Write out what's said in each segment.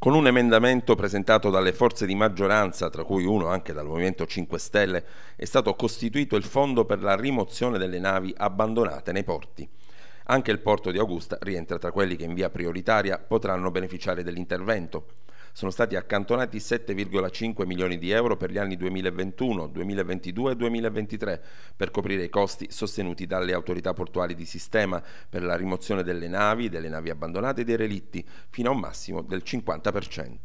Con un emendamento presentato dalle forze di maggioranza, tra cui uno anche dal Movimento 5 Stelle, è stato costituito il fondo per la rimozione delle navi abbandonate nei porti. Anche il porto di Augusta rientra tra quelli che in via prioritaria potranno beneficiare dell'intervento sono stati accantonati 7,5 milioni di euro per gli anni 2021, 2022 e 2023 per coprire i costi sostenuti dalle autorità portuali di sistema per la rimozione delle navi, delle navi abbandonate e dei relitti fino a un massimo del 50%.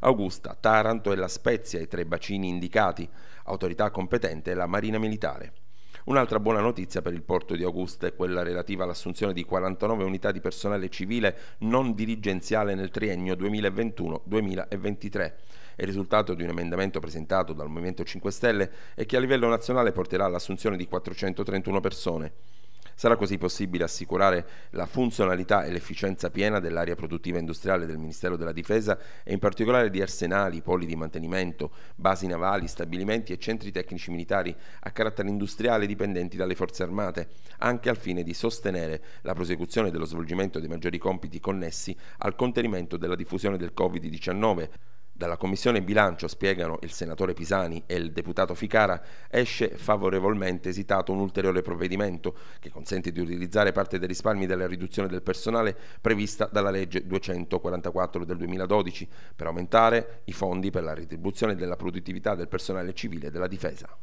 Augusta, Taranto e La Spezia, i tre bacini indicati, autorità competente è la Marina Militare. Un'altra buona notizia per il porto di Augusta è quella relativa all'assunzione di 49 unità di personale civile non dirigenziale nel triennio 2021-2023. Il risultato di un emendamento presentato dal Movimento 5 Stelle è che a livello nazionale porterà all'assunzione di 431 persone. Sarà così possibile assicurare la funzionalità e l'efficienza piena dell'area produttiva industriale del Ministero della Difesa e in particolare di arsenali, poli di mantenimento, basi navali, stabilimenti e centri tecnici militari a carattere industriale dipendenti dalle forze armate, anche al fine di sostenere la prosecuzione dello svolgimento dei maggiori compiti connessi al contenimento della diffusione del Covid-19 dalla Commissione bilancio, spiegano il senatore Pisani e il deputato Ficara, esce favorevolmente esitato un ulteriore provvedimento che consente di utilizzare parte dei risparmi della riduzione del personale prevista dalla legge 244 del 2012 per aumentare i fondi per la retribuzione della produttività del personale civile della difesa.